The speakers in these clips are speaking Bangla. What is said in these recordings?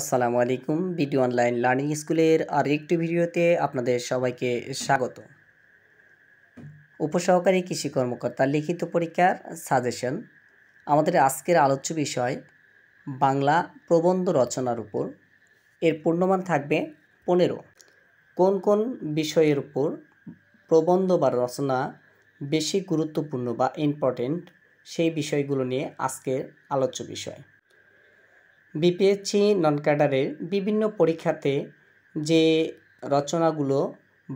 আসসালামু আলাইকুম ভিডিও অনলাইন লার্নিং স্কুলের আরেকটি ভিডিওতে আপনাদের সবাইকে স্বাগত উপসহকারী কৃষি কর্মকর্তা লিখিত পরীক্ষার সাজেশন আমাদের আজকের আলোচ্য বিষয় বাংলা প্রবন্ধ রচনার উপর এর পূর্ণমান থাকবে পনেরো কোন কোন বিষয়ের উপর প্রবন্ধ বা রচনা বেশি গুরুত্বপূর্ণ বা ইম্পর্টেন্ট সেই বিষয়গুলো নিয়ে আজকের আলোচ্য বিষয় বিপিএসসি নন ক্যাডারের বিভিন্ন পরীক্ষাতে যে রচনাগুলো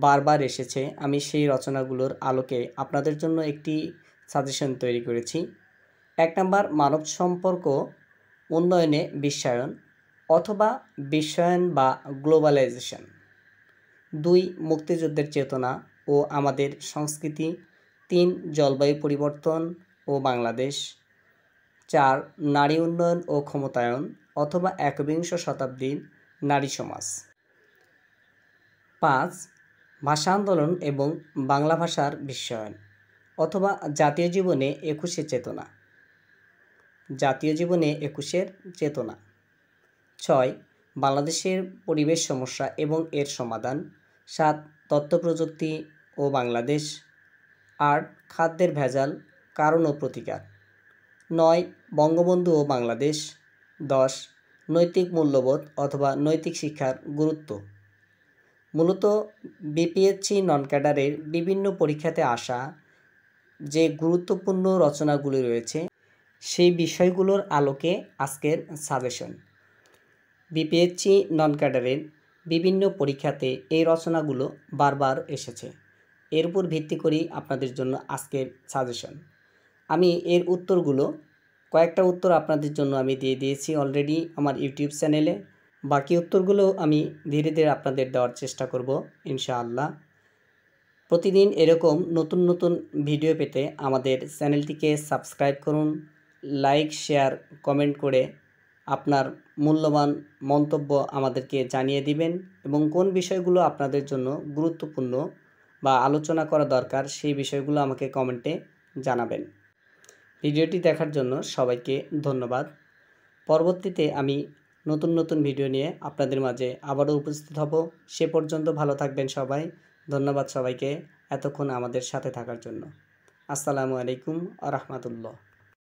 বারবার এসেছে আমি সেই রচনাগুলোর আলোকে আপনাদের জন্য একটি সাজেশন তৈরি করেছি এক নম্বর মানব সম্পর্ক উন্নয়নে বিশ্বায়ন অথবা বিশ্বায়ন বা গ্লোবালাইজেশন দুই মুক্তিযুদ্ধের চেতনা ও আমাদের সংস্কৃতি তিন জলবায়ু পরিবর্তন ও বাংলাদেশ চার নারী উন্নয়ন ও ক্ষমতায়ন অথবা একবিংশ শতাব্দীর নারী সমাজ পাঁচ ভাষা আন্দোলন এবং বাংলা ভাষার বিশ্বায়ন অথবা জাতীয় জীবনে একুশে চেতনা জাতীয় জীবনে একুশের চেতনা ছয় বাংলাদেশের পরিবেশ সমস্যা এবং এর সমাধান সাত তথ্য প্রযুক্তি ও বাংলাদেশ আট খাদ্যের ভেজাল কারণ ও প্রতিকার নয় বঙ্গবন্ধু ও বাংলাদেশ দশ নৈতিক মূল্যবোধ অথবা নৈতিক শিক্ষার গুরুত্ব মূলত বিপিএসসি নন ক্যাডারের বিভিন্ন পরীক্ষাতে আসা যে গুরুত্বপূর্ণ রচনাগুলি রয়েছে সেই বিষয়গুলোর আলোকে আজকের সাজেশন বিপিএসসি নন ক্যাডারের বিভিন্ন পরীক্ষাতে এই রচনাগুলো বারবার এসেছে এর উপর ভিত্তি করি আপনাদের জন্য আজকের সাজেশন আমি এর উত্তরগুলো কয়েকটা উত্তর আপনাদের জন্য আমি দিয়ে দিয়েছি অলরেডি আমার ইউটিউব চ্যানেলে বাকি উত্তরগুলো আমি ধীরে ধীরে আপনাদের দেওয়ার চেষ্টা করব ইনশাআল্লাহ প্রতিদিন এরকম নতুন নতুন ভিডিও পেতে আমাদের চ্যানেলটিকে সাবস্ক্রাইব করুন লাইক শেয়ার কমেন্ট করে আপনার মূল্যবান মন্তব্য আমাদেরকে জানিয়ে দিবেন এবং কোন বিষয়গুলো আপনাদের জন্য গুরুত্বপূর্ণ বা আলোচনা করা দরকার সেই বিষয়গুলো আমাকে কমেন্টে জানাবেন ভিডিওটি দেখার জন্য সবাইকে ধন্যবাদ পরবর্তীতে আমি নতুন নতুন ভিডিও নিয়ে আপনাদের মাঝে আবারও উপস্থিত হব সে পর্যন্ত ভালো থাকবেন সবাই ধন্যবাদ সবাইকে এতক্ষণ আমাদের সাথে থাকার জন্য আসসালামু আলাইকুম আ রহমতুল্লাহ